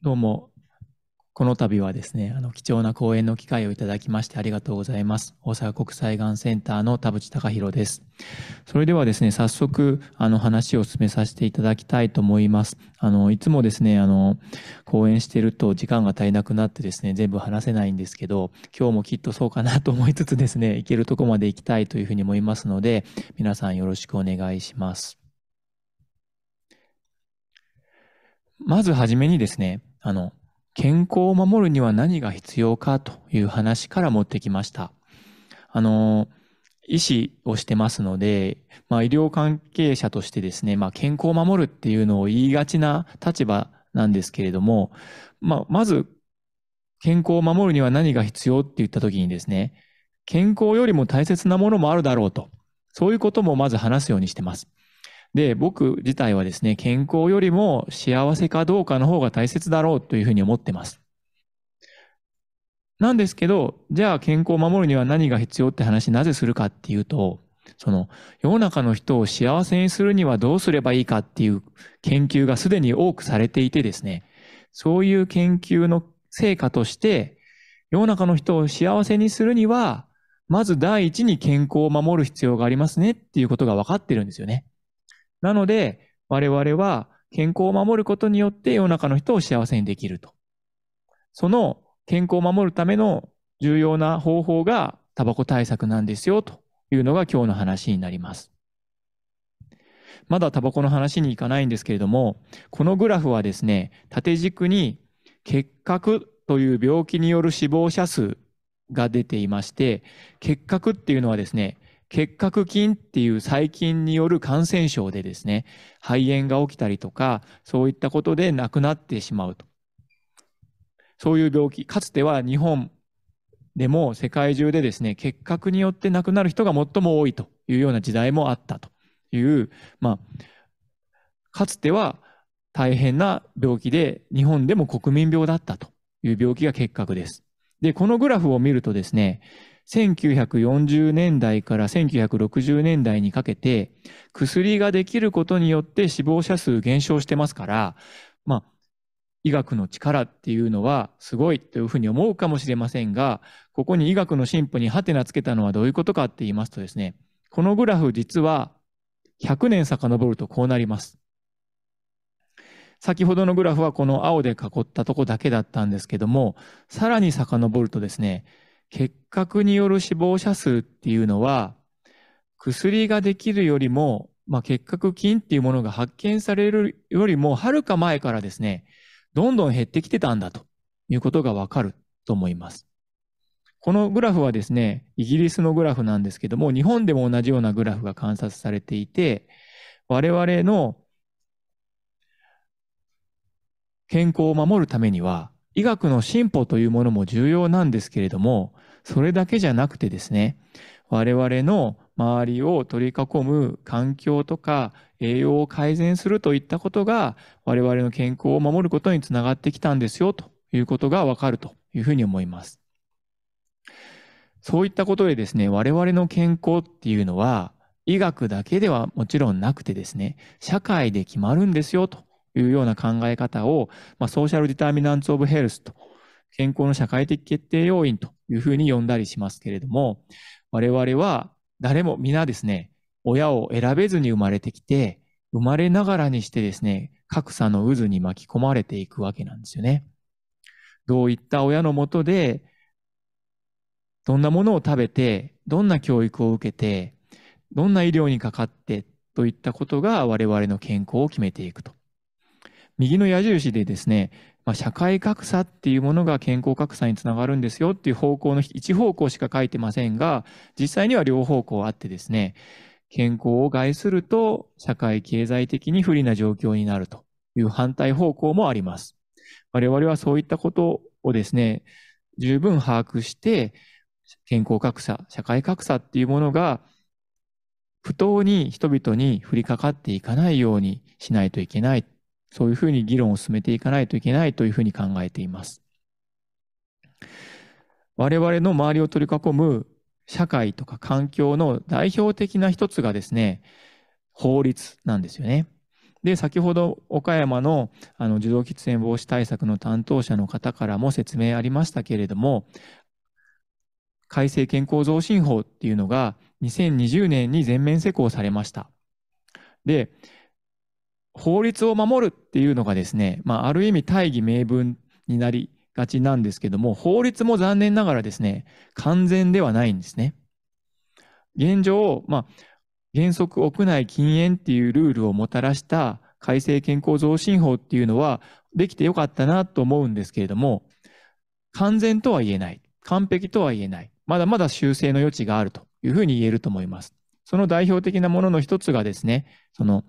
どうも、この度はですね、あの貴重な講演の機会をいただきましてありがとうございます。大阪国際がんセンターの田淵隆弘です。それではですね、早速、あの話を進めさせていただきたいと思います。あの、いつもですね、あの、講演してると時間が足りなくなってですね、全部話せないんですけど、今日もきっとそうかなと思いつつですね、いけるとこまで行きたいというふうに思いますので、皆さんよろしくお願いします。まずはじめにですね、あの、健康を守るには何が必要かという話から持ってきました。あの、医師をしてますので、まあ、医療関係者としてですね、まあ、健康を守るっていうのを言いがちな立場なんですけれども、まあ、まず、健康を守るには何が必要って言った時にですね、健康よりも大切なものもあるだろうと、そういうこともまず話すようにしてます。で、僕自体はですね、健康よりも幸せかどうかの方が大切だろうというふうに思ってます。なんですけど、じゃあ健康を守るには何が必要って話なぜするかっていうと、その世の中の人を幸せにするにはどうすればいいかっていう研究がすでに多くされていてですね、そういう研究の成果として、世の中の人を幸せにするには、まず第一に健康を守る必要がありますねっていうことが分かってるんですよね。なので、我々は健康を守ることによって世の中の人を幸せにできると。その健康を守るための重要な方法がタバコ対策なんですよというのが今日の話になります。まだタバコの話に行かないんですけれども、このグラフはですね、縦軸に結核という病気による死亡者数が出ていまして、結核っていうのはですね、結核菌っていう細菌による感染症でですね、肺炎が起きたりとか、そういったことで亡くなってしまうと。そういう病気、かつては日本でも世界中でですね、結核によって亡くなる人が最も多いというような時代もあったという、まあ、かつては大変な病気で、日本でも国民病だったという病気が結核です。で、このグラフを見るとですね、1940年代から1960年代にかけて、薬ができることによって死亡者数減少してますから、まあ、医学の力っていうのはすごいというふうに思うかもしれませんが、ここに医学の進歩にハテナつけたのはどういうことかって言いますとですね、このグラフ実は100年遡るとこうなります。先ほどのグラフはこの青で囲ったとこだけだったんですけども、さらに遡るとですね、結核による死亡者数っていうのは、薬ができるよりも、まあ、結核菌っていうものが発見されるよりも、はるか前からですね、どんどん減ってきてたんだということがわかると思います。このグラフはですね、イギリスのグラフなんですけども、日本でも同じようなグラフが観察されていて、我々の健康を守るためには、医学の進歩というものも重要なんですけれども、それだけじゃなくてですね、我々の周りを取り囲む環境とか栄養を改善するといったことが我々の健康を守ることにつながってきたんですよということがわかるというふうに思います。そういったことでですね、我々の健康っていうのは医学だけではもちろんなくてですね、社会で決まるんですよというような考え方を、まあ、ソーシャルディターミナンツオブヘルスと健康の社会的決定要因というふうに呼んだりしますけれども、我々は誰も皆ですね、親を選べずに生まれてきて、生まれながらにしてですね、格差の渦に巻き込まれていくわけなんですよね。どういった親のもとで、どんなものを食べて、どんな教育を受けて、どんな医療にかかってといったことが我々の健康を決めていくと。右の矢印でですね、まあ、社会格差っていうものが健康格差につながるんですよっていう方向の一方向しか書いてませんが、実際には両方向あってですね、健康を害すると社会経済的に不利な状況になるという反対方向もあります。我々はそういったことをですね、十分把握して、健康格差、社会格差っていうものが不当に人々に降りかかっていかないようにしないといけないそういうふうに議論を進めていかないといけないというふうに考えています。我々の周りを取り囲む社会とか環境の代表的な一つがですね、法律なんですよね。で、先ほど岡山のあの受動喫煙防止対策の担当者の方からも説明ありましたけれども、改正健康増進法っていうのが2020年に全面施行されました。で、法律を守るっていうのがですね、まあ、ある意味大義名分になりがちなんですけども、法律も残念ながらですね、完全ではないんですね。現状、まあ、原則屋内禁煙っていうルールをもたらした改正健康増進法っていうのはできてよかったなと思うんですけれども、完全とは言えない。完璧とは言えない。まだまだ修正の余地があるというふうに言えると思います。その代表的なものの一つがですね、その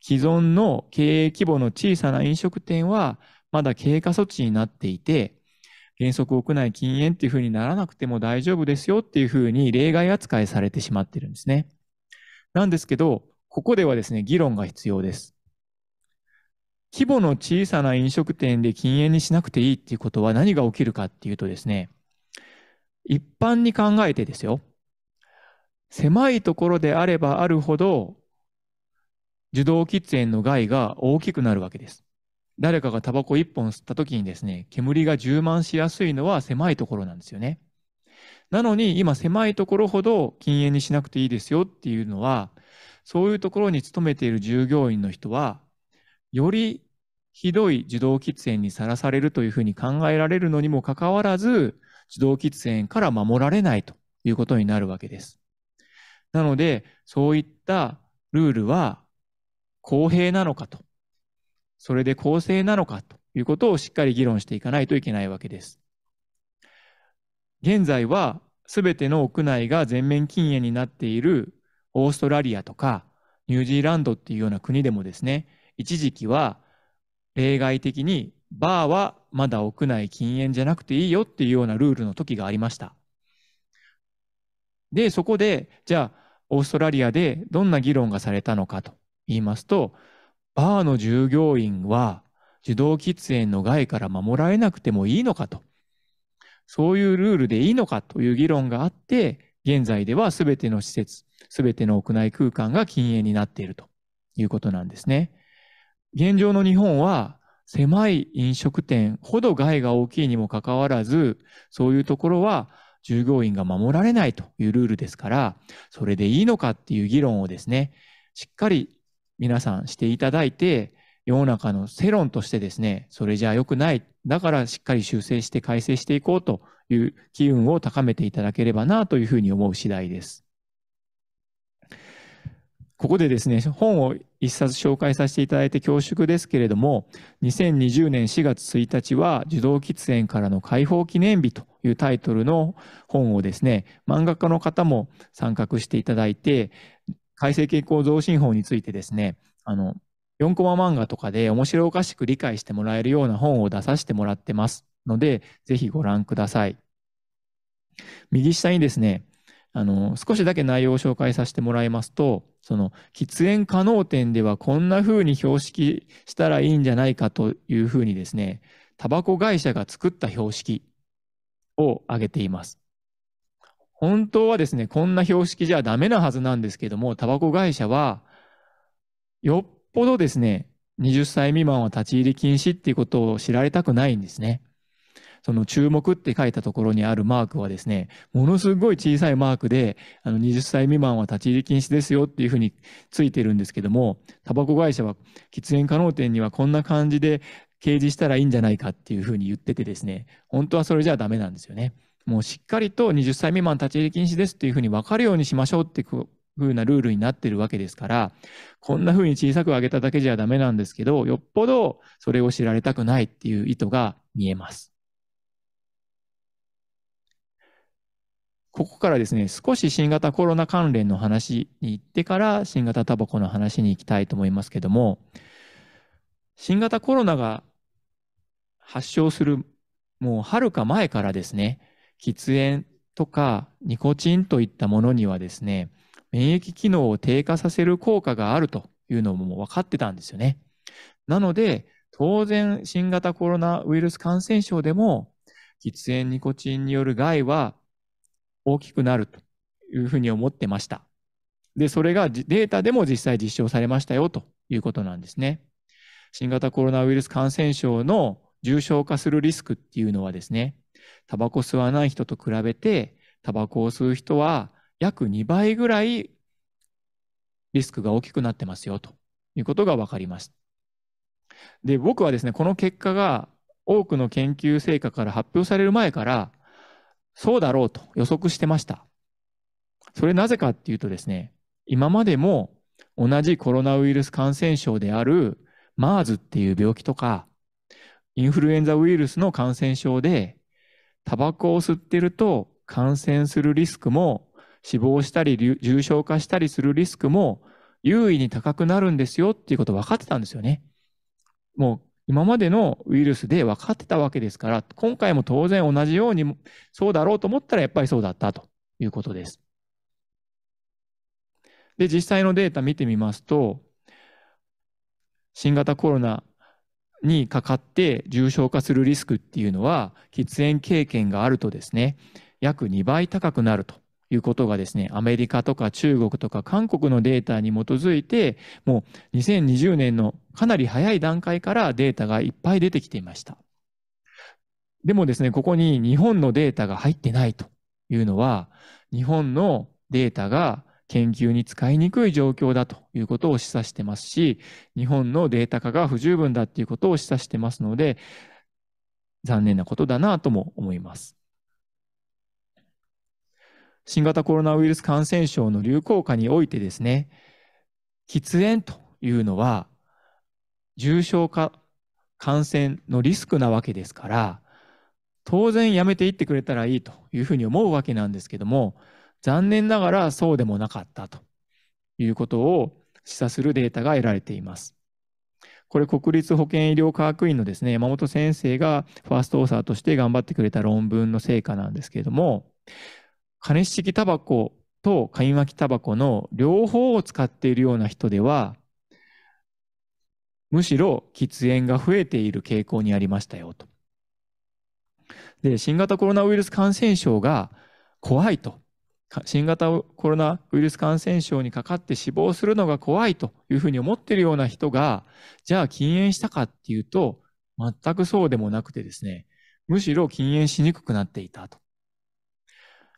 既存の経営規模の小さな飲食店は、まだ経過措置になっていて、原則屋内禁煙っていうふうにならなくても大丈夫ですよっていうふうに例外扱いされてしまってるんですね。なんですけど、ここではですね、議論が必要です。規模の小さな飲食店で禁煙にしなくていいっていうことは何が起きるかっていうとですね、一般に考えてですよ、狭いところであればあるほど受動喫煙の害が大きくなるわけです。誰かがタバコ1本吸った時にですね、煙が充満しやすいのは狭いところなんですよね。なのに今狭いところほど禁煙にしなくていいですよっていうのは、そういうところに勤めている従業員の人は、よりひどい受動喫煙にさらされるというふうに考えられるのにもかかわらず、受動喫煙から守られないということになるわけです。なので、そういったルールは公平なのかと、それで公正なのかということをしっかり議論していかないといけないわけです。現在は全ての屋内が全面禁煙になっているオーストラリアとかニュージーランドっていうような国でもですね、一時期は例外的にバーはまだ屋内禁煙じゃなくていいよっていうようなルールの時がありました。で、そこで、じゃあ、オーストラリアでどんな議論がされたのかと言いますと、バーの従業員は受動喫煙の害から守られなくてもいいのかと、そういうルールでいいのかという議論があって、現在では全ての施設、全ての屋内空間が禁煙になっているということなんですね。現状の日本は狭い飲食店ほど害が大きいにもかかわらず、そういうところは従業員が守られないというルールですから、それでいいのかっていう議論をですね、しっかり皆さんしていただいて、世の中の世論としてですね、それじゃあ良くない。だからしっかり修正して改正していこうという機運を高めていただければなというふうに思う次第です。ここでですね、本を一冊紹介させていただいて恐縮ですけれども、2020年4月1日は、受動喫煙からの解放記念日というタイトルの本をですね、漫画家の方も参画していただいて、改正傾向増進法についてですね、あの、4コマ漫画とかで面白おかしく理解してもらえるような本を出させてもらってますので、ぜひご覧ください。右下にですね、あの、少しだけ内容を紹介させてもらいますと、その、喫煙可能点ではこんな風に標識したらいいんじゃないかという風にですね、タバコ会社が作った標識を挙げています。本当はですね、こんな標識じゃダメなはずなんですけども、タバコ会社は、よっぽどですね、20歳未満は立ち入り禁止っていうことを知られたくないんですね。その注目って書いたところにあるマークはですね、ものすごい小さいマークで、あの20歳未満は立ち入り禁止ですよっていうふうについてるんですけども、タバコ会社は喫煙可能店にはこんな感じで掲示したらいいんじゃないかっていうふうに言っててですね、本当はそれじゃダメなんですよね。もうしっかりと20歳未満立ち入り禁止ですっていうふうに分かるようにしましょうっていうふうなルールになってるわけですから、こんなふうに小さく上げただけじゃダメなんですけど、よっぽどそれを知られたくないっていう意図が見えます。ここからですね、少し新型コロナ関連の話に行ってから、新型タバコの話に行きたいと思いますけども、新型コロナが発症する、もうはるか前からですね、喫煙とかニコチンといったものにはですね、免疫機能を低下させる効果があるというのも分かってたんですよね。なので、当然新型コロナウイルス感染症でも喫煙ニコチンによる害は大きくなるというふうに思ってました。で、それがデータでも実際実証されましたよということなんですね。新型コロナウイルス感染症の重症化するリスクっていうのはですね、タバコ吸わない人と比べて、タバコを吸う人は約2倍ぐらいリスクが大きくなってますよということが分かりました。で、僕はですね、この結果が多くの研究成果から発表される前から、そうだろうと予測してました。それなぜかっていうとですね、今までも同じコロナウイルス感染症である MERS っていう病気とか、インフルエンザウイルスの感染症でタバコを吸ってると感染するリスクも死亡したり重症化したりするリスクも優位に高くなるんですよっていうこと分かってたんですよね。もう今までのウイルスで分かってたわけですから、今回も当然同じようにそうだろうと思ったらやっぱりそうだったということです。で、実際のデータ見てみますと、新型コロナにかかって重症化するリスクっていうのは喫煙経験があるとですね約2倍高くなるということがですねアメリカとか中国とか韓国のデータに基づいてもう2020年のかなり早い段階からデータがいっぱい出てきていましたでもですねここに日本のデータが入ってないというのは日本のデータが研究に使いにくい状況だということを示唆してますし、日本のデータ化が不十分だということを示唆してますので、残念なことだなとも思います。新型コロナウイルス感染症の流行下においてですね、喫煙というのは重症化、感染のリスクなわけですから、当然やめていってくれたらいいというふうに思うわけなんですけども、残念ながらそうでもなかったということを示唆するデータが得られています。これ国立保健医療科学院のですね、山本先生がファーストオーサーとして頑張ってくれた論文の成果なんですけれども、加熱式タバコと紙巻きワキタバコの両方を使っているような人では、むしろ喫煙が増えている傾向にありましたよと。で、新型コロナウイルス感染症が怖いと新型コロナウイルス感染症にかかって死亡するのが怖いというふうに思っているような人が、じゃあ禁煙したかっていうと、全くそうでもなくてですね、むしろ禁煙しにくくなっていたと。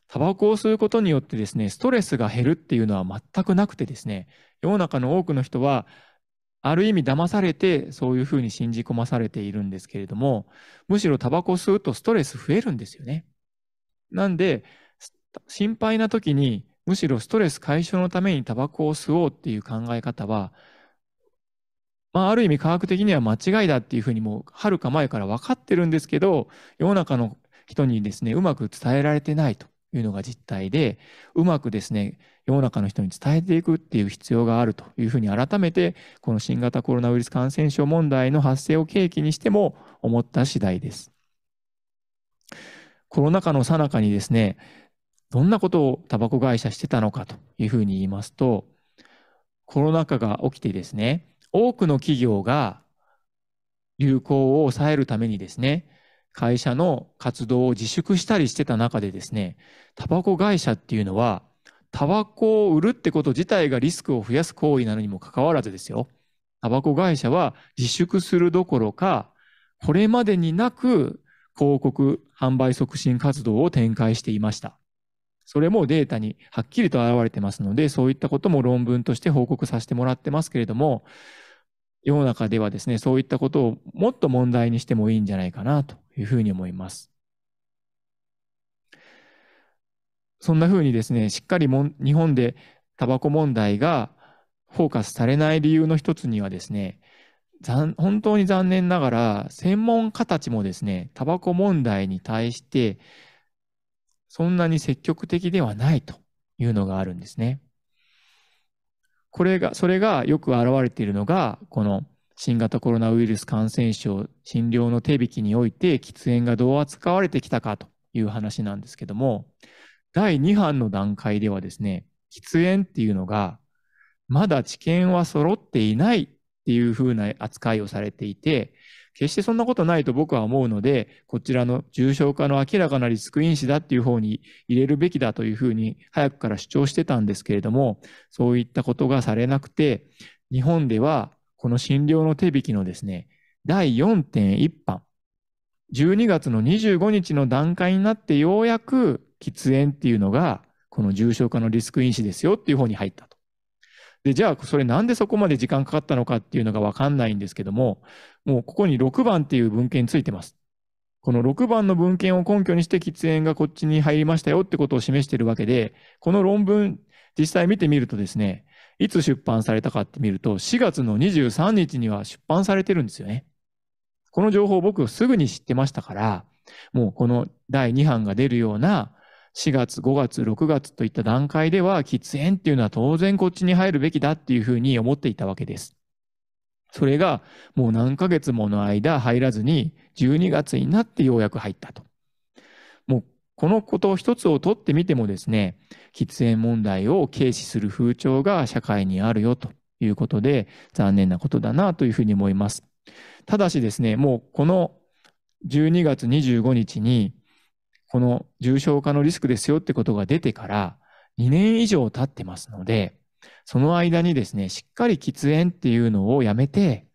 タバコを吸うことによってですね、ストレスが減るっていうのは全くなくてですね、世の中の多くの人は、ある意味騙されてそういうふうに信じ込まされているんですけれども、むしろタバコ吸うとストレス増えるんですよね。なんで、心配な時にむしろストレス解消のためにタバコを吸おうっていう考え方は、まあ、ある意味科学的には間違いだっていうふうにもうはるか前から分かってるんですけど世の中の人にですねうまく伝えられてないというのが実態でうまくですね世の中の人に伝えていくっていう必要があるというふうに改めてこの新型コロナウイルス感染症問題の発生を契機にしても思った次第です。コロナ禍のさなかにですねどんなことをタバコ会社してたのかというふうに言いますと、コロナ禍が起きてですね、多くの企業が流行を抑えるためにですね、会社の活動を自粛したりしてた中でですね、タバコ会社っていうのは、タバコを売るってこと自体がリスクを増やす行為なのにもかかわらずですよ、タバコ会社は自粛するどころか、これまでになく広告販売促進活動を展開していました。それもデータにはっきりと表れてますので、そういったことも論文として報告させてもらってますけれども、世の中ではですね、そういったことをもっと問題にしてもいいんじゃないかなというふうに思います。そんなふうにですね、しっかりも日本でタバコ問題がフォーカスされない理由の一つにはですね、本当に残念ながら、専門家たちもですね、タバコ問題に対してそんなに積極的ではないというのがあるんですね。これが、それがよく表れているのが、この新型コロナウイルス感染症診療の手引きにおいて喫煙がどう扱われてきたかという話なんですけども、第2版の段階ではですね、喫煙っていうのが、まだ知見は揃っていないっていうふうな扱いをされていて、決してそんなことないと僕は思うので、こちらの重症化の明らかなリスク因子だっていう方に入れるべきだというふうに早くから主張してたんですけれども、そういったことがされなくて、日本ではこの診療の手引きのですね、第4.1版、12月の25日の段階になってようやく喫煙っていうのが、この重症化のリスク因子ですよっていう方に入った。で、じゃあ、それなんでそこまで時間かかったのかっていうのがわかんないんですけども、もうここに6番っていう文献ついてます。この6番の文献を根拠にして喫煙がこっちに入りましたよってことを示してるわけで、この論文、実際見てみるとですね、いつ出版されたかって見ると、4月の23日には出版されてるんですよね。この情報を僕すぐに知ってましたから、もうこの第2版が出るような4月、5月、6月といった段階では、喫煙っていうのは当然こっちに入るべきだっていうふうに思っていたわけです。それがもう何ヶ月もの間入らずに、12月になってようやく入ったと。もうこのことを一つをとってみてもですね、喫煙問題を軽視する風潮が社会にあるよということで、残念なことだなというふうに思います。ただしですね、もうこの12月25日にこの重症化のリスクですよってことが出てから2年以上経ってますので、その間にですね、しっかり喫煙っていうのをやめて、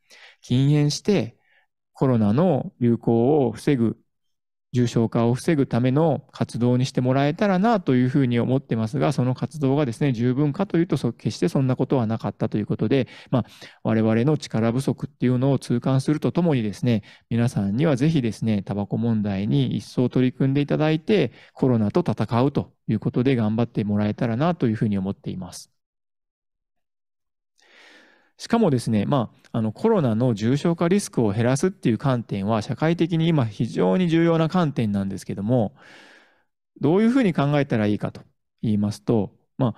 禁煙して、コロナの流行を防ぐ重症化を防ぐための活動にしてもらえたらなというふうに思ってますが、その活動がですね、十分かというと、決してそんなことはなかったということで、まあ、我々の力不足っていうのを痛感するとともにですね、皆さんにはぜひですね、タバコ問題に一層取り組んでいただいて、コロナと戦うということで頑張ってもらえたらなというふうに思っています。しかもですね、まあ、あのコロナの重症化リスクを減らすっていう観点は社会的に今非常に重要な観点なんですけどもどういうふうに考えたらいいかと言いますと、ま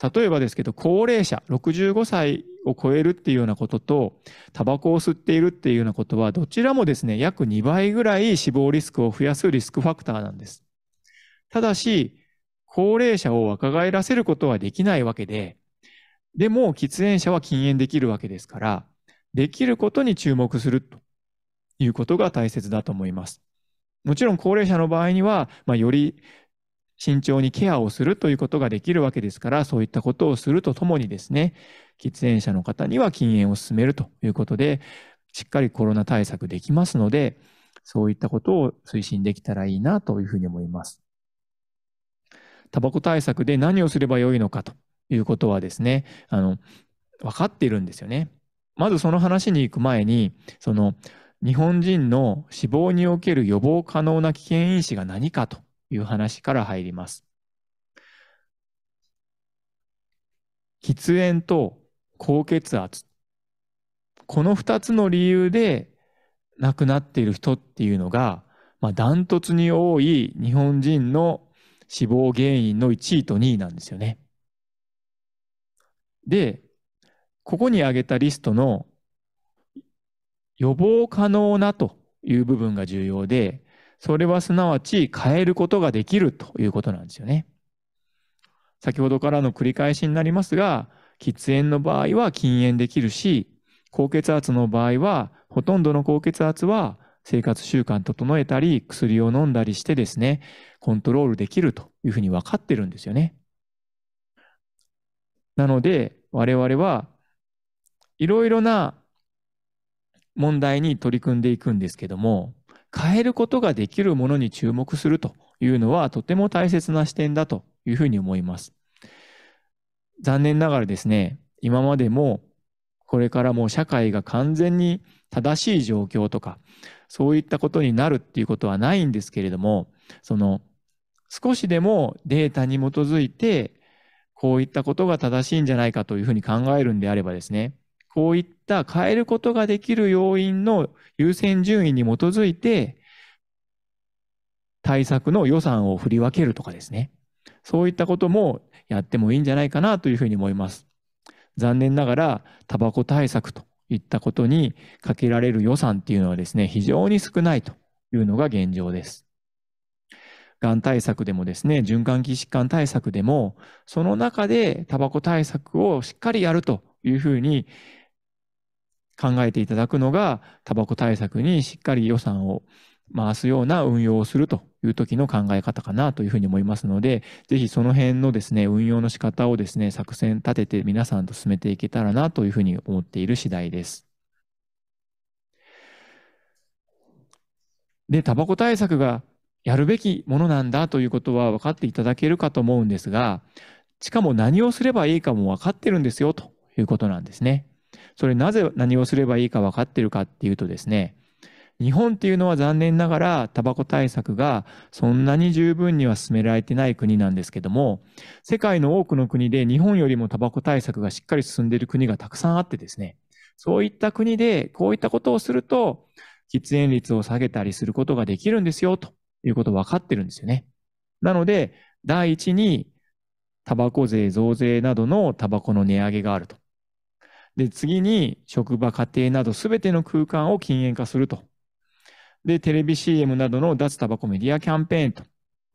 あ、例えばですけど高齢者65歳を超えるっていうようなこととタバコを吸っているっていうようなことはどちらもですね約2倍ぐらい死亡リスクを増やすリスクファクターなんです。ただし高齢者を若返らせることはできないわけででも喫煙者は禁煙できるわけですから、できることに注目するということが大切だと思います。もちろん高齢者の場合には、まあ、より慎重にケアをするということができるわけですから、そういったことをするとともにですね、喫煙者の方には禁煙を進めるということで、しっかりコロナ対策できますので、そういったことを推進できたらいいなというふうに思います。タバコ対策で何をすればよいのかということはですね、あの、分かっているんですよね。まずその話に行く前に、その、日本人の死亡における予防可能な危険因子が何かという話から入ります。喫煙と高血圧。この2つの理由で亡くなっている人っていうのが、まあ、ダントツに多い日本人の死亡原因の1位と2位なんですよね。で、ここに挙げたリストの予防可能なという部分が重要で、それはすなわち変えることができるということなんですよね。先ほどからの繰り返しになりますが、喫煙の場合は禁煙できるし、高血圧の場合は、ほとんどの高血圧は生活習慣整えたり、薬を飲んだりしてですね、コントロールできるというふうに分かってるんですよね。なので我々はいろいろな問題に取り組んでいくんですけども変えることができるものに注目するというのはとても大切な視点だというふうに思います。残念ながらですね今までもこれからも社会が完全に正しい状況とかそういったことになるっていうことはないんですけれどもその少しでもデータに基づいてこういったことが正しいんじゃないかというふうに考えるんであればですね、こういった変えることができる要因の優先順位に基づいて、対策の予算を振り分けるとかですね、そういったこともやってもいいんじゃないかなというふうに思います。残念ながら、タバコ対策といったことにかけられる予算っていうのはですね、非常に少ないというのが現状です。がん対策でもですね、循環器疾患対策でも、その中でタバコ対策をしっかりやるというふうに考えていただくのが、タバコ対策にしっかり予算を回すような運用をするという時の考え方かなというふうに思いますので、ぜひその辺のですね、運用の仕方をですね、作戦立てて皆さんと進めていけたらなというふうに思っている次第です。で、タバコ対策がやるべきものなんだということは分かっていただけるかと思うんですが、しかも何をすればいいかも分かってるんですよということなんですね。それなぜ何をすればいいか分かってるかっていうとですね、日本っていうのは残念ながらタバコ対策がそんなに十分には進められてない国なんですけども、世界の多くの国で日本よりもタバコ対策がしっかり進んでいる国がたくさんあってですね、そういった国でこういったことをすると、喫煙率を下げたりすることができるんですよということ分かってるんですよね。なので、第一に、タバコ税増税などのタバコの値上げがあると。で、次に、職場、家庭など全ての空間を禁煙化すると。で、テレビ CM などの脱タバコメディアキャンペーンと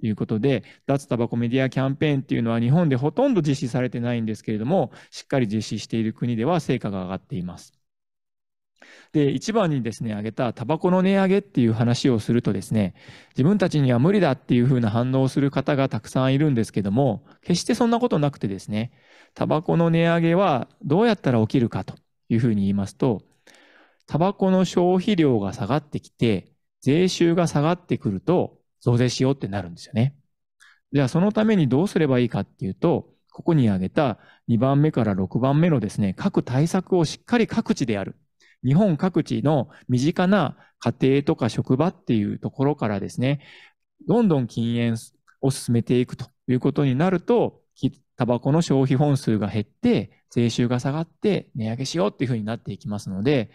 いうことで、脱タバコメディアキャンペーンっていうのは日本でほとんど実施されてないんですけれども、しっかり実施している国では成果が上がっています。で、一番にですね、挙げたタバコの値上げっていう話をするとですね、自分たちには無理だっていうふうな反応をする方がたくさんいるんですけども、決してそんなことなくてですね、タバコの値上げはどうやったら起きるかというふうに言いますと、タバコの消費量が下がってきて、税収が下がってくると、増税しようってなるんですよね。じゃあそのためにどうすればいいかっていうと、ここに挙げた2番目から6番目のですね、各対策をしっかり各地でやる日本各地の身近な家庭とか職場っていうところからですね、どんどん禁煙を進めていくということになると、タバコの消費本数が減って、税収が下がって値上げしようっていうふうになっていきますので、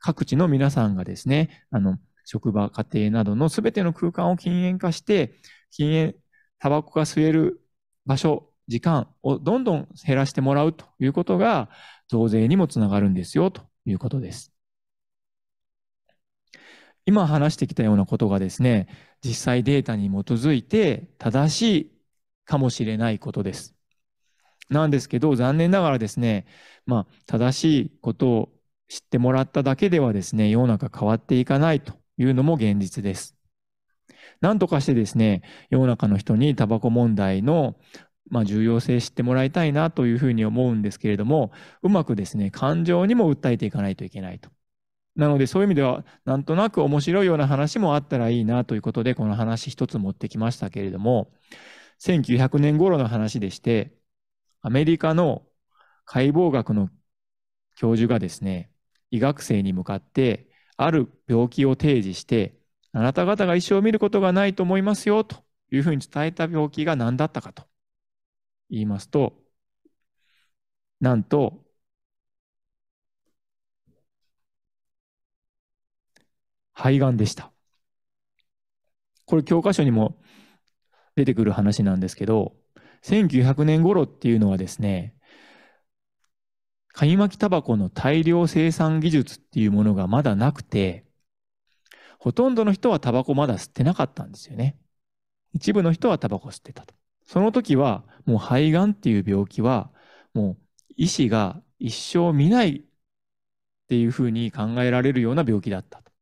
各地の皆さんがですね、あの、職場、家庭などの全ての空間を禁煙化して、禁煙、タバコが吸える場所、時間をどんどん減らしてもらうということが、増税にもつながるんですよということです。今話してきたようなことがですね、実際データに基づいて正しいかもしれないことです。なんですけど、残念ながらですね、まあ、正しいことを知ってもらっただけではですね、世の中変わっていかないというのも現実です。なんとかしてですね、世の中の人にタバコ問題のまあ、重要性知ってもらいたいなというふうに思うんですけれども、うまくですね、感情にも訴えていかないといけないと。なので、そういう意味では、なんとなく面白いような話もあったらいいなということで、この話一つ持ってきましたけれども、1900年頃の話でして、アメリカの解剖学の教授がですね、医学生に向かって、ある病気を提示して、あなた方が一生見ることがないと思いますよというふうに伝えた病気が何だったかと。言いますと、なんと、肺がんでした。これ教科書にも出てくる話なんですけど、1900年頃っていうのはですね、紙巻きタバコの大量生産技術っていうものがまだなくて、ほとんどの人はタバコまだ吸ってなかったんですよね。一部の人はタバコ吸ってたと。その時は、もう肺がんっていう病気は、もう医師が一生見ないっていうふうに考えられるような病気だったと。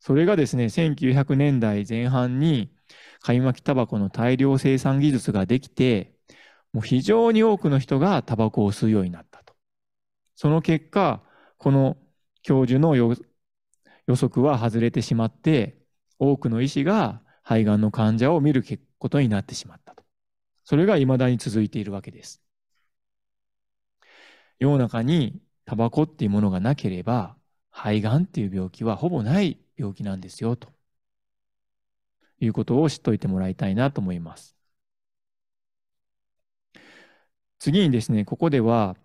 それがですね、1900年代前半に、紙巻きタバコの大量生産技術ができて、もう非常に多くの人がタバコを吸うようになったと。その結果、この教授の予測は外れてしまって、多くの医師が肺がんの患者を見ることになってしまったと。それがいまだに続いているわけです。世の中にタバコっていうものがなければ肺がんっていう病気はほぼない病気なんですよということを知っておいてもらいたいなと思います。次にですねここでは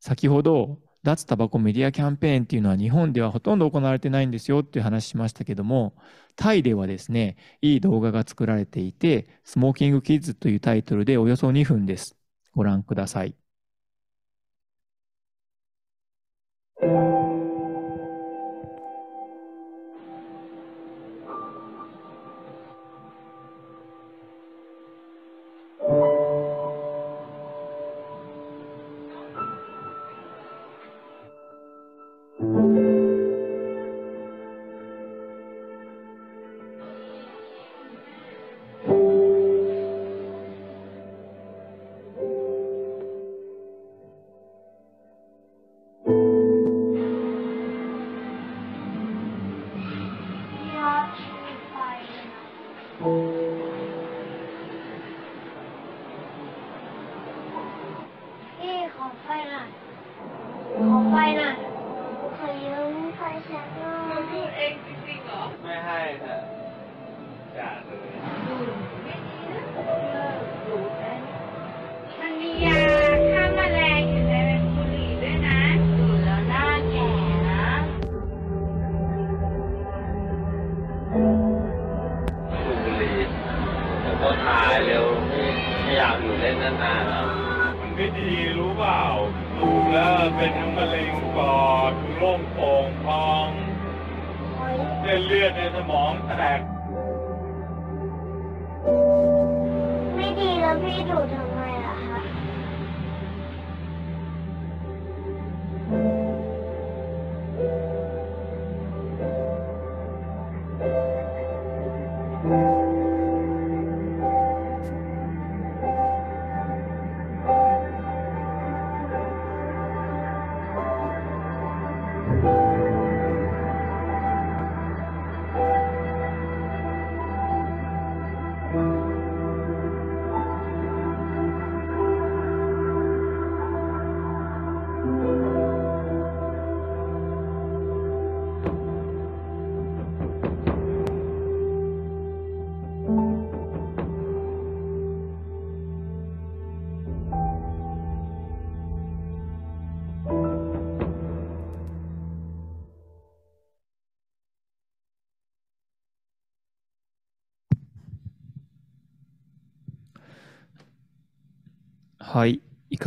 先ほど脱タバコメディアキャンペーンっていうのは日本ではほとんど行われてないんですよっていう話しましたけどもタイではですねいい動画が作られていて「スモーキングキッズ」というタイトルでおよそ2分ですご覧ください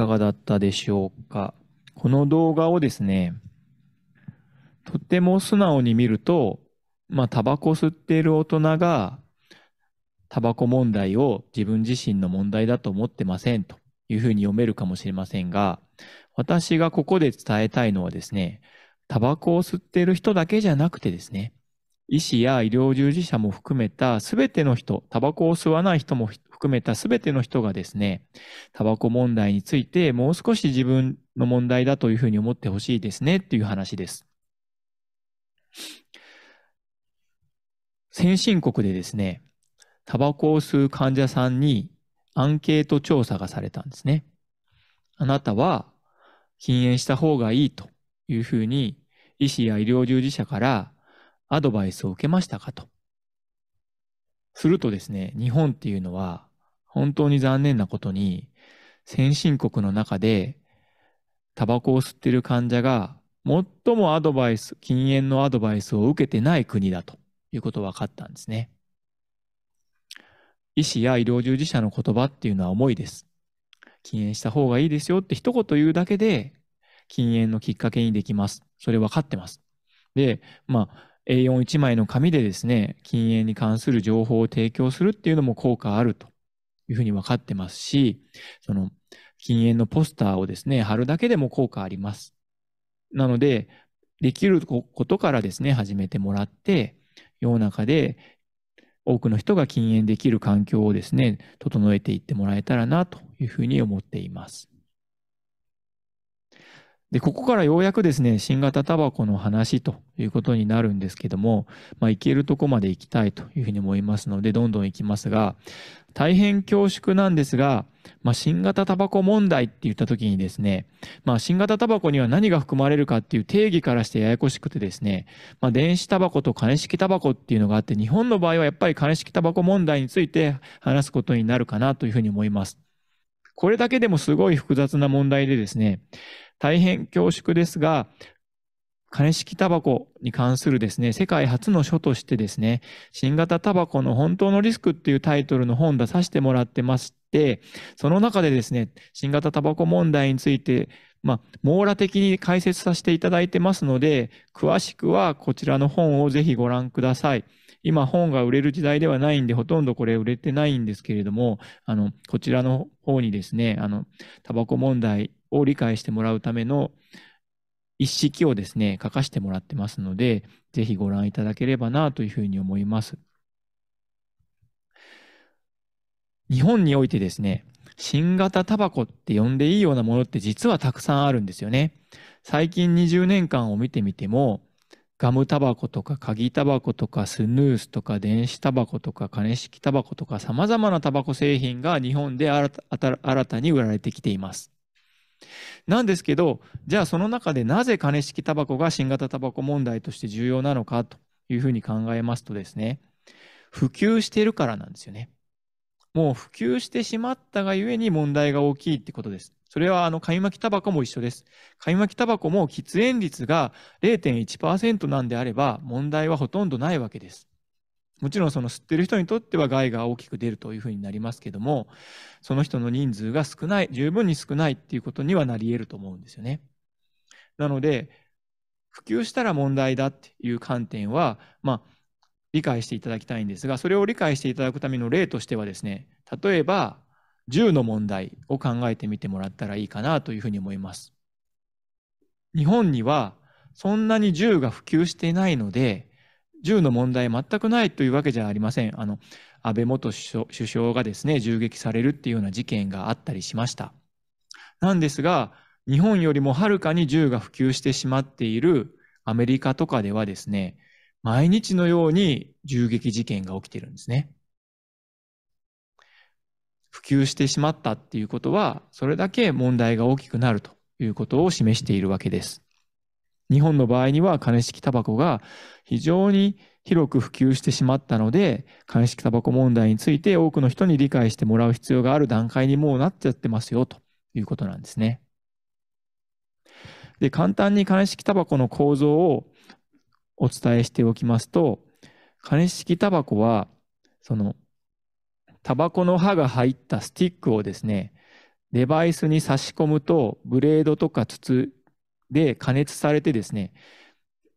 かがだったでしょうかこの動画をですね、とても素直に見ると、まあ、タバコ吸っている大人が、タバコ問題を自分自身の問題だと思ってませんというふうに読めるかもしれませんが、私がここで伝えたいのはですね、タバコを吸っている人だけじゃなくてですね、医師や医療従事者も含めた全ての人、タバコを吸わない人も含めた全ての人がですね、タバコ問題についてもう少し自分の問題だというふうに思ってほしいですねっていう話です。先進国でですね、タバコを吸う患者さんにアンケート調査がされたんですね。あなたは禁煙した方がいいというふうに医師や医療従事者からアドバイスを受けましたかと。するとですね、日本っていうのは本当に残念なことに、先進国の中で、タバコを吸ってる患者が、最もアドバイス、禁煙のアドバイスを受けてない国だということ分かったんですね。医師や医療従事者の言葉っていうのは重いです。禁煙した方がいいですよって一言言うだけで、禁煙のきっかけにできます。それ分かってます。で、まあ、A41 枚の紙でですね、禁煙に関する情報を提供するっていうのも効果あるというふうに分かってますし、その禁煙のポスターをですね、貼るだけでも効果あります。なので、できることからですね、始めてもらって、世の中で多くの人が禁煙できる環境をですね、整えていってもらえたらなというふうに思っています。で、ここからようやくですね、新型タバコの話ということになるんですけども、まあ、行けるとこまで行きたいというふうに思いますので、どんどん行きますが、大変恐縮なんですが、まあ、新型タバコ問題って言った時にですね、まあ、新型タバコには何が含まれるかっていう定義からしてややこしくてですね、まあ、電子タバコと金式タバコっていうのがあって、日本の場合はやっぱり金式タバコ問題について話すことになるかなというふうに思います。これだけでもすごい複雑な問題でですね、大変恐縮ですが、金式タバコに関するですね、世界初の書としてですね、新型タバコの本当のリスクっていうタイトルの本出させてもらってまして、その中でですね、新型タバコ問題について、まあ、網羅的に解説させていただいてますので、詳しくはこちらの本をぜひご覧ください。今本が売れる時代ではないんで、ほとんどこれ売れてないんですけれども、あの、こちらの方にですね、あの、タバコ問題を理解してもらうための一式をですね、書かせてもらってますので、ぜひご覧いただければなというふうに思います。日本においてですね、新型タバコって呼んでいいようなものって実はたくさんあるんですよね。最近20年間を見てみても、ガムタバコとか鍵タバコとかスヌースとか電子タバコとか金式タバコとか様々なタバコ製品が日本で新たに売られてきています。なんですけど、じゃあその中でなぜ金式タバコが新型タバコ問題として重要なのかというふうに考えますとですね、普及しているからなんですよね。もう普及してしまったがゆえに問題が大きいってことです。それはあの紙巻きタバコも一緒です。買い巻きタバコも喫煙率が0.1%なんであれば問題はほとんどないわけです。もちろんその吸ってる人にとっては害が大きく出るというふうになりますけどもその人の人数が少ない十分に少ないっていうことにはなり得ると思うんですよね。なので普及したら問題だっていう観点は、まあ、理解していただきたいんですがそれを理解していただくための例としてはですね例えば銃の問題を考えてみてもらったらいいかなというふうに思います。日本にはそんなに銃が普及していないので銃の問題全くないというわけじゃありません。あの、安倍元首相がですね、銃撃されるっていうような事件があったりしました。なんですが、日本よりもはるかに銃が普及してしまっているアメリカとかではですね、毎日のように銃撃事件が起きてるんですね。普及してしまったっていうことは、それだけ問題が大きくなるということを示しているわけです。日本の場合には金式タバコが非常に広く普及してしまったので、熱式タバコ問題について多くの人に理解してもらう必要がある段階にもうなっちゃってますよということなんですね。で、簡単に熱式タバコの構造をお伝えしておきますと、熱式タバコは、その、タバコの刃が入ったスティックをですね、デバイスに差し込むと、ブレードとか筒で加熱されてですね、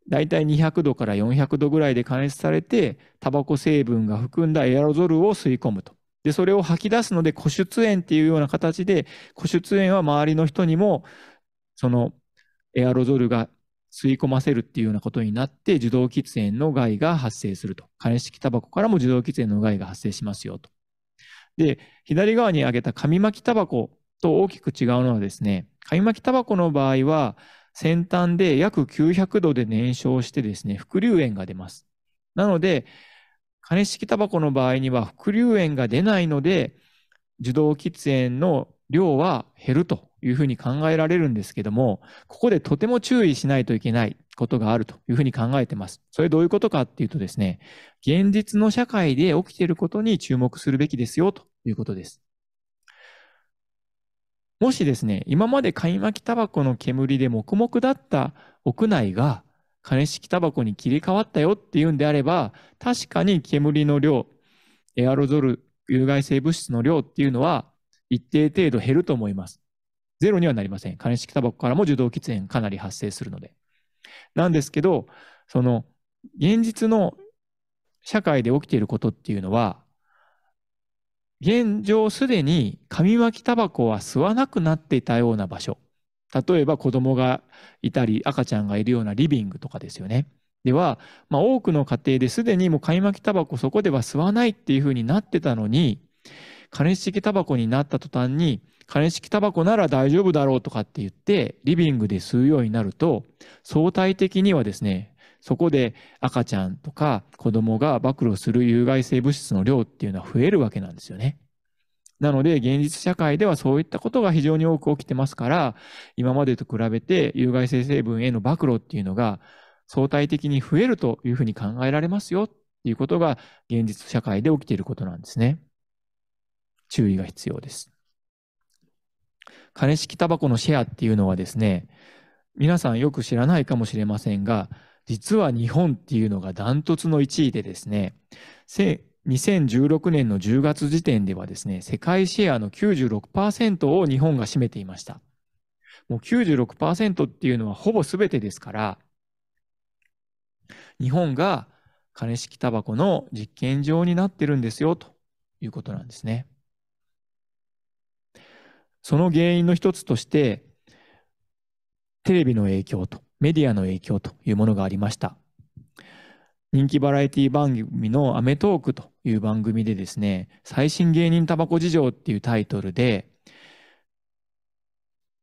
大体200度から400度ぐらいで加熱されて、タバコ成分が含んだエアロゾルを吸い込むと。で、それを吐き出すので、固出炎っていうような形で、固出炎は周りの人にも、そのエアロゾルが吸い込ませるっていうようなことになって、受動喫煙の害が発生すると。加熱式タバコからも受動喫煙の害が発生しますよと。で、左側に挙げた紙巻きタバコと大きく違うのはですね、紙巻きタバコの場合は、先端で約900度で燃焼してですね、副流煙が出ます。なので、加熱式タバコの場合には副流煙が出ないので、受動喫煙の量は減るというふうに考えられるんですけども、ここでとても注意しないといけないことがあるというふうに考えてます。それどういうことかっていうとですね、現実の社会で起きていることに注目するべきですよということです。もしですね、今まで貝巻きタバコの煙で黙々だった屋内が、金式タバコに切り替わったよっていうんであれば、確かに煙の量、エアロゾル有害性物質の量っていうのは一定程度減ると思います。ゼロにはなりません。金式タバコからも受動喫煙かなり発生するので。なんですけど、その現実の社会で起きていることっていうのは、現状すでに紙巻きタバコは吸わなくなっていたような場所。例えば子供がいたり赤ちゃんがいるようなリビングとかですよね。では、まあ、多くの家庭ですでにもう紙巻きタバコそこでは吸わないっていうふうになってたのに、加熱式タバコになった途端に、加熱式タバコなら大丈夫だろうとかって言って、リビングで吸うようになると、相対的にはですね、そこで赤ちゃんとか子供が暴露する有害性物質の量っていうのは増えるわけなんですよね。なので、現実社会ではそういったことが非常に多く起きてますから、今までと比べて有害性成分への暴露っていうのが相対的に増えるというふうに考えられますよっていうことが現実社会で起きていることなんですね。注意が必要です。金式タバコのシェアっていうのはですね、皆さんよく知らないかもしれませんが、実は日本っていうのがダントツの1位でですね、2016年の10月時点ではですね、世界シェアの96%を日本が占めていました。もう96%っていうのはほぼ全てですから、日本が金式タバコの実験場になってるんですよということなんですね。その原因の一つとして、テレビの影響とメディアの影響というものがありました。人気バラエティ番組のアメトークという番組でですね、最新芸人タバコ事情っていうタイトルで、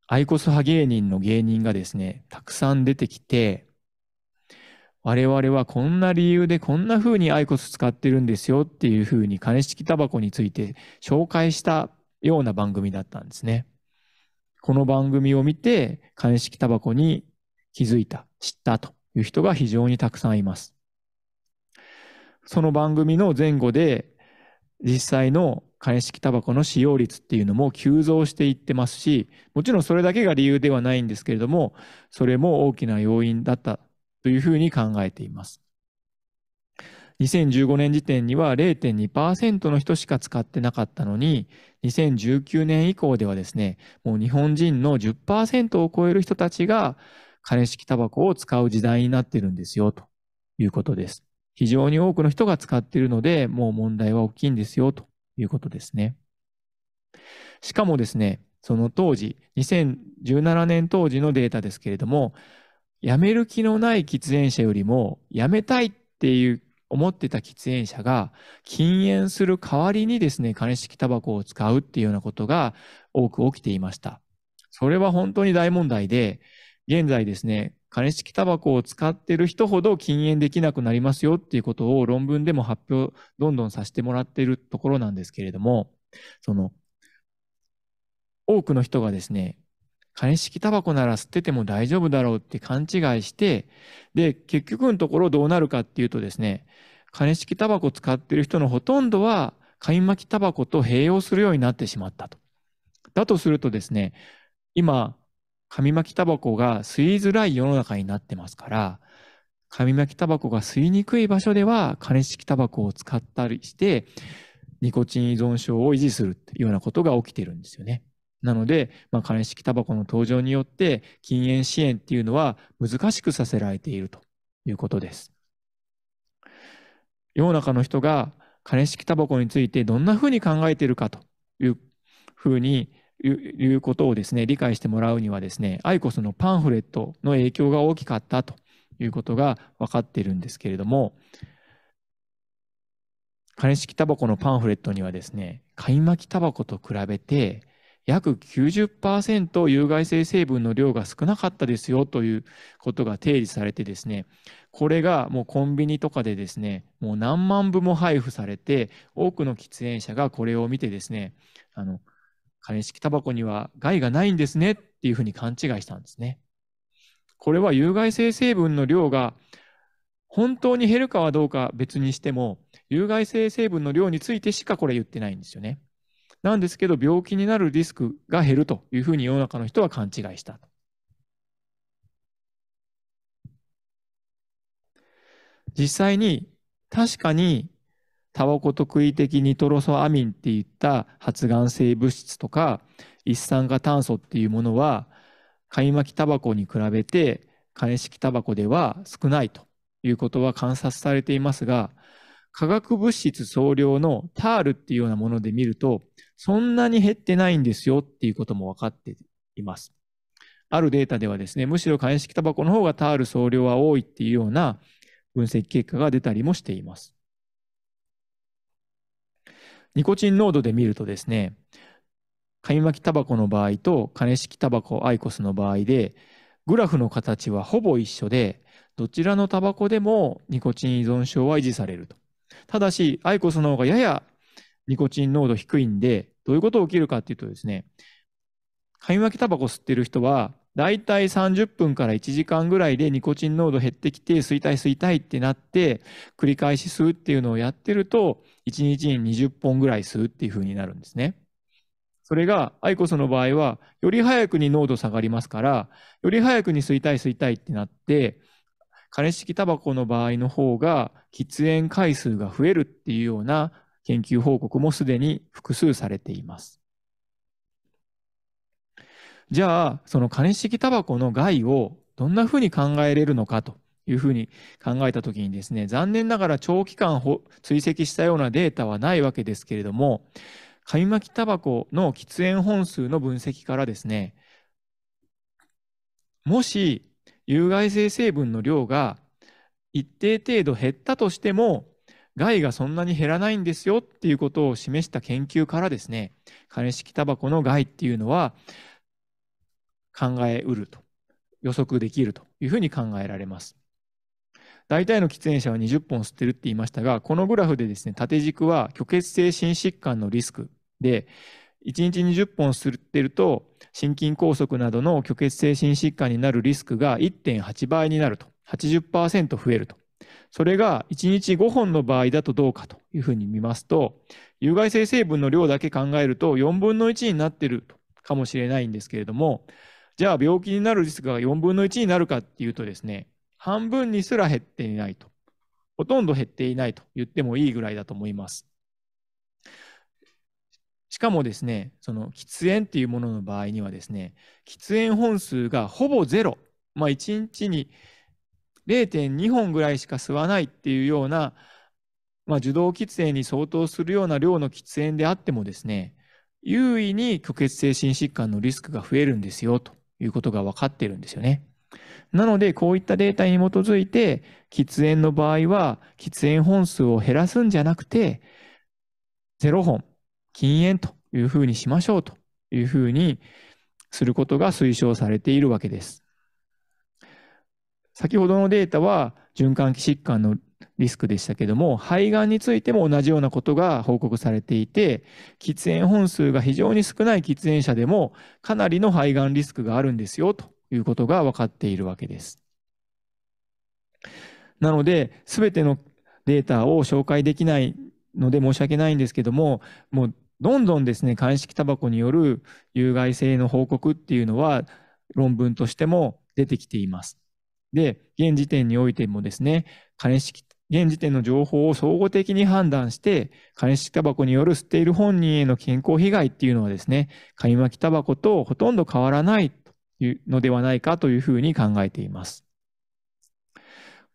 アイコス派芸人の芸人がですね、たくさん出てきて、我々はこんな理由でこんな風にアイコス使ってるんですよっていう風に金式タバコについて紹介したような番組だったんですね。この番組を見て、鑑識タバコに気づいた、知ったという人が非常にたくさんいます。その番組の前後で実際の加熱式タバコの使用率っていうのも急増していってますしもちろんそれだけが理由ではないんですけれどもそれも大きな要因だったというふうに考えています2015年時点には0.2%の人しか使ってなかったのに2019年以降ではですねもう日本人の10%を超える人たちが金式タバコを使う時代になってるんですよ、ということです。非常に多くの人が使っているので、もう問題は大きいんですよ、ということですね。しかもですね、その当時、2017年当時のデータですけれども、やめる気のない喫煙者よりも、やめたいっていう思ってた喫煙者が禁煙する代わりにですね、金式タバコを使うっていうようなことが多く起きていました。それは本当に大問題で、現在ですね、加熱式タバコを使ってる人ほど禁煙できなくなりますよっていうことを論文でも発表、どんどんさせてもらっているところなんですけれども、その、多くの人がですね、加熱式タバコなら吸ってても大丈夫だろうって勘違いして、で、結局のところどうなるかっていうとですね、加熱式タバコ使ってる人のほとんどは、紙巻きタバコと併用するようになってしまったと。だとするとですね、今、紙巻きタバコが吸いづらい世の中になってますから、紙巻きタバコが吸いにくい場所では加熱式タバコを使ったりして、ニコチン依存症を維持するというようなことが起きてるんですよね。なので、まあ、加熱式タバコの登場によって、禁煙支援っていうのは難しくさせられているということです。世の中の人が加熱式タバコについてどんなふうに考えているかというふうにいうことをですね、理解してもらうにはですね、アイコスのパンフレットの影響が大きかったということが分かっているんですけれども、金式タバコのパンフレットにはですね、貝巻きタバコと比べて、約90%有害性成分の量が少なかったですよということが提示されてですね、これがもうコンビニとかでですね、もう何万部も配布されて、多くの喫煙者がこれを見てですね、あの紙式タバコには害がないんですねっていうふうに勘違いしたんですね。これは有害性成分の量が本当に減るかはどうか別にしても、有害性成分の量についてしかこれ言ってないんですよね。なんですけど、病気になるリスクが減るというふうに世の中の人は勘違いした。実際に確かにタバコ特異的ニトロソアミンっていった発がん性物質とか一酸化炭素っていうものは紙巻きタバコに比べて簡易式タバコでは少ないということは観察されていますが化学物質総量のタールっていうようなもので見るとそんなに減ってないんですよっていうことも分かっています。あるデータではですねむしろ簡易式タバコの方がタール総量は多いっていうような分析結果が出たりもしています。ニコチン濃度で見るとですね、紙巻きタバコの場合と金式タバコアイコスの場合で、グラフの形はほぼ一緒で、どちらのタバコでもニコチン依存症は維持されると。ただし、アイコスの方がややニコチン濃度低いんで、どういうことが起きるかっていうとですね、紙巻きタバコ吸ってる人は、だいたい30分から1時間ぐらいでニコチン濃度減ってきて、吸いたい吸いたいってなって、繰り返し吸うっていうのをやってると、1日に20本ぐらい吸うっていう風になるんですね。それが、アイコスの場合は、より早くに濃度下がりますから、より早くに吸いたい吸いたいってなって、加熱式タバコの場合の方が、喫煙回数が増えるっていうような研究報告もすでに複数されています。じゃあその加熱式タバコの害をどんなふうに考えれるのかというふうに考えた時にですね残念ながら長期間追跡したようなデータはないわけですけれども紙巻きタバコの喫煙本数の分析からですねもし有害性成分の量が一定程度減ったとしても害がそんなに減らないんですよっていうことを示した研究からですね加熱式タバコの害っていうのは考えうると、予測できるというふうに考えられます。大体の喫煙者は20本吸ってるって言いましたが、このグラフでですね、縦軸は虚血性心疾患のリスクで、1日20本吸ってると、心筋梗塞などの虚血性心疾患になるリスクが1.8倍になると、80%増えると。それが1日5本の場合だとどうかというふうに見ますと、有害性成分の量だけ考えると4分の1になってるかもしれないんですけれども、じゃあ病気になるリスクが4分の1になるかっていうとですね、半分にすら減っていないと。ほとんど減っていないと言ってもいいぐらいだと思います。しかもですね、その喫煙っていうものの場合にはですね、喫煙本数がほぼゼロ、まあ、1日に0.2本ぐらいしか吸わないっていうような、まあ、受動喫煙に相当するような量の喫煙であってもですね、優位に虚血性心疾患のリスクが増えるんですよということが分かってるんですよね。なので、こういったデータに基づいて、喫煙の場合は、喫煙本数を減らすんじゃなくて、0本、禁煙というふうにしましょうというふうにすることが推奨されているわけです。先ほどのデータは、循環器疾患のリスクでしたけども肺がんについても同じようなことが報告されていて喫煙本数が非常に少ない喫煙者でもかなりの肺がんリスクがあるんですよということが分かっているわけです。なので全てのデータを紹介できないので申し訳ないんですけどももうどんどんですね鑑識タバコによる有害性の報告っていうのは論文としても出てきています。で現時点においてもですね鑑識現時点の情報を総合的に判断して、紙式タバコによる吸っている本人への健康被害っていうのはですね、紙巻きタバコとほとんど変わらないというのではないかというふうに考えています。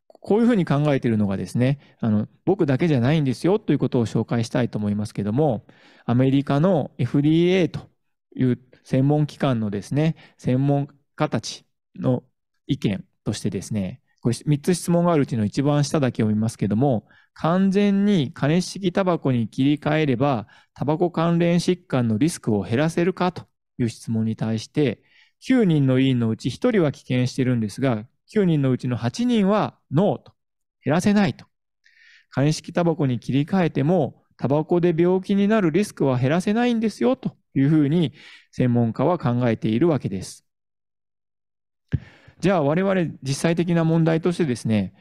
こういうふうに考えているのがですね、あの、僕だけじゃないんですよということを紹介したいと思いますけども、アメリカの FDA という専門機関のですね、専門家たちの意見としてですね、これ3つ質問があるうちの一番下だけを見ますけども、完全に加熱式タバコに切り替えれば、タバコ関連疾患のリスクを減らせるかという質問に対して、9人の委員のうち1人は棄権してるんですが、9人のうちの8人はノーと。減らせないと。加熱式タバコに切り替えても、タバコで病気になるリスクは減らせないんですよというふうに専門家は考えているわけです。じゃあ我々実際的な問題としてですね、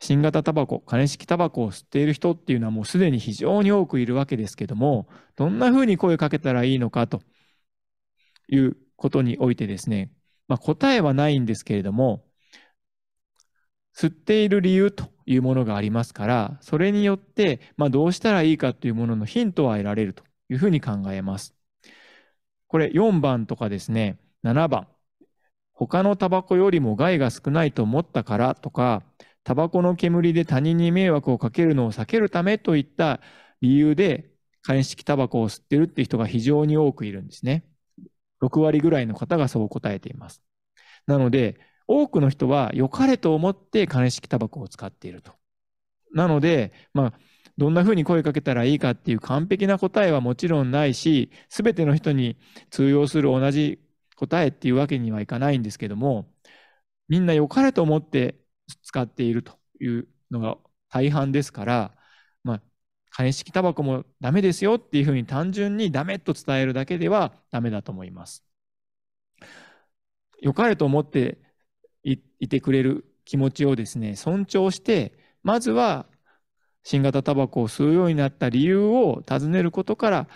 新型タバコ、熱式タバコを吸っている人っていうのはもうすでに非常に多くいるわけですけども、どんなふうに声かけたらいいのかということにおいてですね、まあ、答えはないんですけれども、吸っている理由というものがありますから、それによって、まあ、どうしたらいいかというもののヒントは得られるというふうに考えます。これ4番とかですね、7番、他のタバコよりも害が少ないと思ったからとか、タバコの煙で他人に迷惑をかけるのを避けるためといった理由で、簡式タバコを吸ってるって人が非常に多くいるんですね。6割ぐらいの方がそう答えています。なので、多くの人は良かれと思って簡式タバコを使っていると。なので、まあ、どんなふうに声かけたらいいかっていう完璧な答えはもちろんないし、すべての人に通用する同じ答えっていうわけにはいかないんですけども、みんな良かれと思って使っているというのが大半ですから、まあ、金式タバコもダメですよっていうふうに単純にダメと伝えるだけではダメだと思います。良かれと思っていてくれる気持ちをですね、尊重して、まずは新型タバコを吸うようになった理由を尋ねることから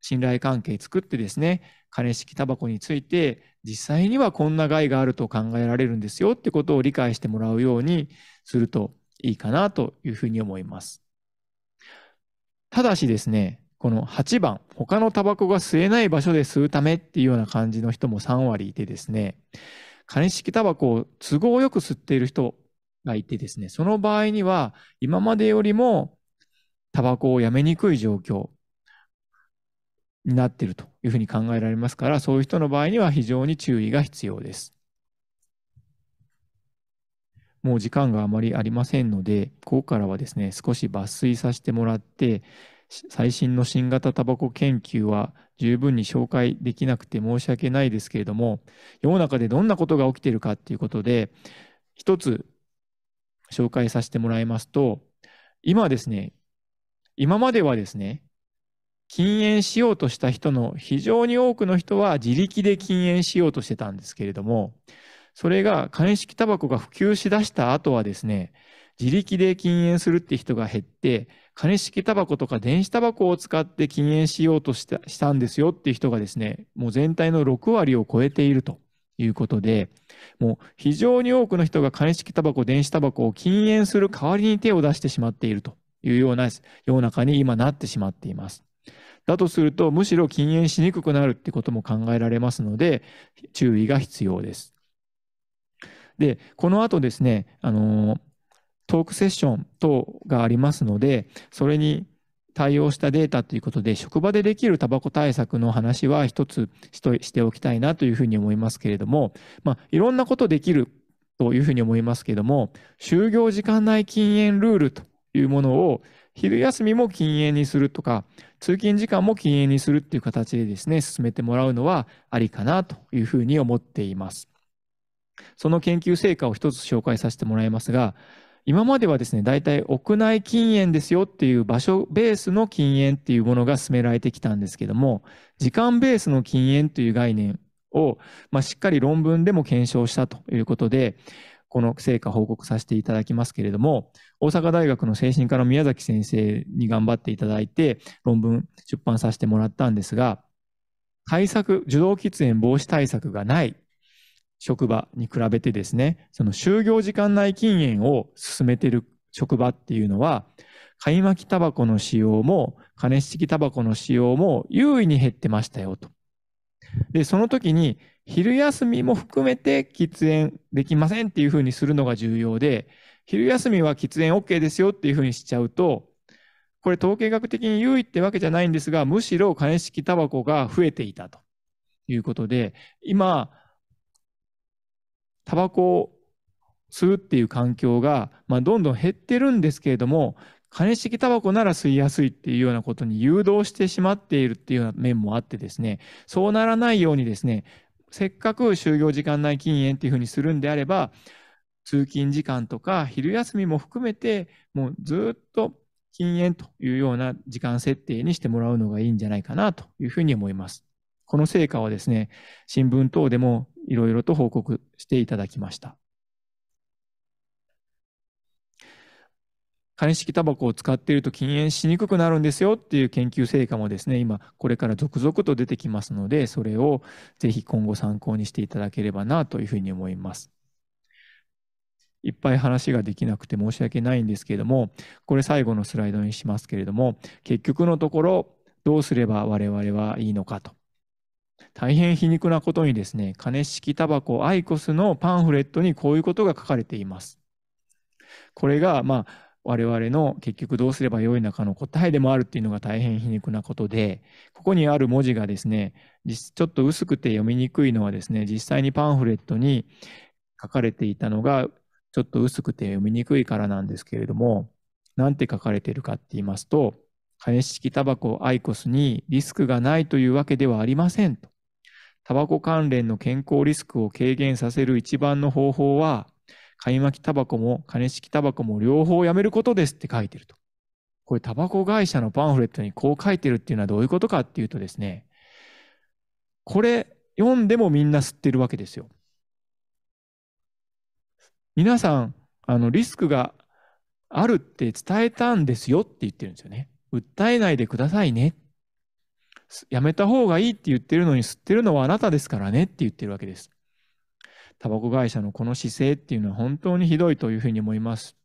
信頼関係作ってですね、金式タバコについて、実際にはこんな害があると考えられるんですよってことを理解してもらうようにするといいかなというふうに思います。ただしですね、この8番、他のタバコが吸えない場所で吸うためっていうような感じの人も3割いてですね、金式タバコを都合よく吸っている人がいてですね、その場合には今までよりもタバコをやめにくい状況、になっているというふうに考えられますから、そういう人の場合には非常に注意が必要です。もう時間があまりありませんので、ここからはですね、少し抜粋させてもらって、最新の新型タバコ研究は十分に紹介できなくて申し訳ないですけれども、世の中でどんなことが起きているかということで、一つ紹介させてもらいますと、今ですね、今まではですね、禁煙しようとした人の非常に多くの人は自力で禁煙しようとしてたんですけれども、それが金易式タバコが普及しだした後はですね、自力で禁煙するって人が減って、金式タバコとか電子タバコを使って禁煙しようとしたしたんですよっていう人がですね、もう全体の6割を超えているということで、もう非常に多くの人が金式タバコ、電子タバコを禁煙する代わりに手を出してしまっているというような世の中に今なってしまっています。だとすると、むしろ禁煙しにくくなるってことも考えられますので、注意が必要です。で、この後ですね、あの、トークセッション等がありますので、それに対応したデータということで、職場でできるタバコ対策の話は一つしておきたいなというふうに思いますけれども、まあ、いろんなことできるというふうに思いますけれども、就業時間内禁煙ルールというものを昼休みも禁煙にするとか、通勤時間も禁煙にするっていう形でですね、進めてもらうのはありかなというふうに思っています。その研究成果を一つ紹介させてもらいますが、今まではですね、大体屋内禁煙ですよっていう場所ベースの禁煙っていうものが進められてきたんですけども、時間ベースの禁煙という概念を、まあ、しっかり論文でも検証したということで、この成果報告させていただきますけれども、大阪大学の精神科の宮崎先生に頑張っていただいて、論文出版させてもらったんですが、対策、受動喫煙防止対策がない職場に比べてですね、その就業時間内禁煙を進めている職場っていうのは、買い巻きタバコの使用も、加熱式タバコの使用も優位に減ってましたよと。で、その時に昼休みも含めて喫煙できませんっていうふうにするのが重要で、昼休みは喫煙 OK ですよっていうふうにしちゃうと、これ統計学的に優位ってわけじゃないんですが、むしろ加熱式タバコが増えていたということで、今、タバコを吸うっていう環境が、まあ、どんどん減ってるんですけれども、加熱式タバコなら吸いやすいっていうようなことに誘導してしまっているっていうような面もあってですね、そうならないようにですね、せっかく就業時間内禁煙っていうふうにするんであれば、通勤時間とか昼休みも含めて、もうずっと禁煙というような時間設定にしてもらうのがいいんじゃないかなというふうに思います。この成果はですね、新聞等でもいろいろと報告していただきました。金式タバコを使っていると禁煙しにくくなるんですよっていう研究成果もですね、今これから続々と出てきますので、それをぜひ今後参考にしていただければなというふうに思います。いっぱい話ができなくて申し訳ないんですけれども、これ最後のスライドにしますけれども、結局のところどうすれば我々はいいのかと。大変皮肉なことにですね、金式タバコアイコスのパンフレットにこういうことが書かれています。これが、まあ、我々の結局どうすればよいのかの答えでもあるっていうのが大変皮肉なことで、ここにある文字がですね、ちょっと薄くて読みにくいのはですね、実際にパンフレットに書かれていたのが、ちょっと薄くて読みにくいからなんですけれども、何て書かれているかって言いますと、加熱式タバコアイコスにリスクがないというわけではありませんと。タバコ関連の健康リスクを軽減させる一番の方法は、紙巻きタバコも金式タバコも両方やめることですって書いてると。これタバコ会社のパンフレットにこう書いてるっていうのはどういうことかっていうとですね、これ読んでもみんな吸ってるわけですよ。皆さん、あのリスクがあるって伝えたんですよって言ってるんですよね。訴えないでくださいね。やめた方がいいって言ってるのに吸ってるのはあなたですからねって言ってるわけです。タバコ会社のこの姿勢っていうのは本当にひどいというふうに思います。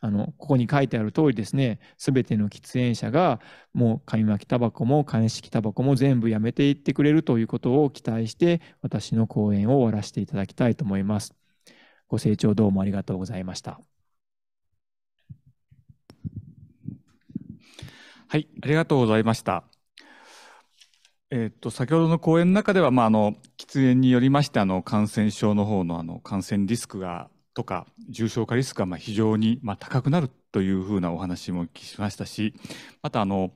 あのここに書いてある通りですね全ての喫煙者がもう紙巻きタバコも乾式タバコも全部やめていってくれるということを期待して私の講演を終わらせていただきたいと思います。ご清聴どうもありがとうございました。はい、ありがとうございました。えー、と先ほどの講演の中では、まあ、あの喫煙によりましてあの感染症の方のあの感染リスクがとか重症化リスクがまあ非常にまあ高くなるというふうなお話も聞しましたし、またあの、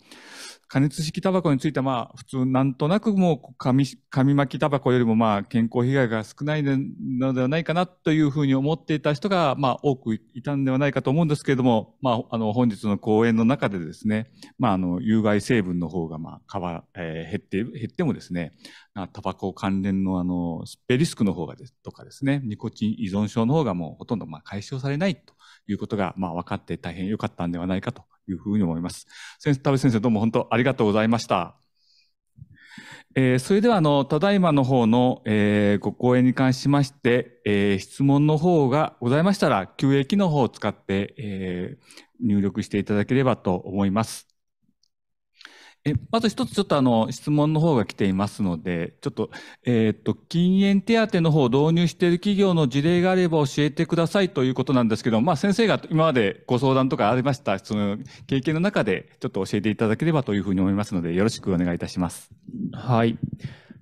加熱式タバコについては、まあ、普通、なんとなくもう紙、紙巻きタバコよりも、まあ、健康被害が少ないのではないかなというふうに思っていた人が、まあ、多くいたんではないかと思うんですけれども、まあ、あの、本日の講演の中でですね、まあ、あの、有害成分の方が、まあ、かわ、えー、減って、減ってもですね、タバコ関連の、あの、疾病リスクの方がです、とかですね、ニコチン依存症の方がもうほとんど、まあ、解消されないということが、まあ、分かって大変良かったんではないかというふうに思います。先生、田部先生、どうも本当ありがとうございました。えー、それでは、あの、ただいまの方の、えー、ご講演に関しまして、えー、質問の方がございましたら、QA 機の方を使って、えー、入力していただければと思います。えあと一つちょっとあの質問の方が来ていますので、ちょっと、えー、っと、禁煙手当の方を導入している企業の事例があれば教えてくださいということなんですけど、まあ先生が今までご相談とかありました、その経験の中でちょっと教えていただければというふうに思いますので、よろしくお願いいたします。はい。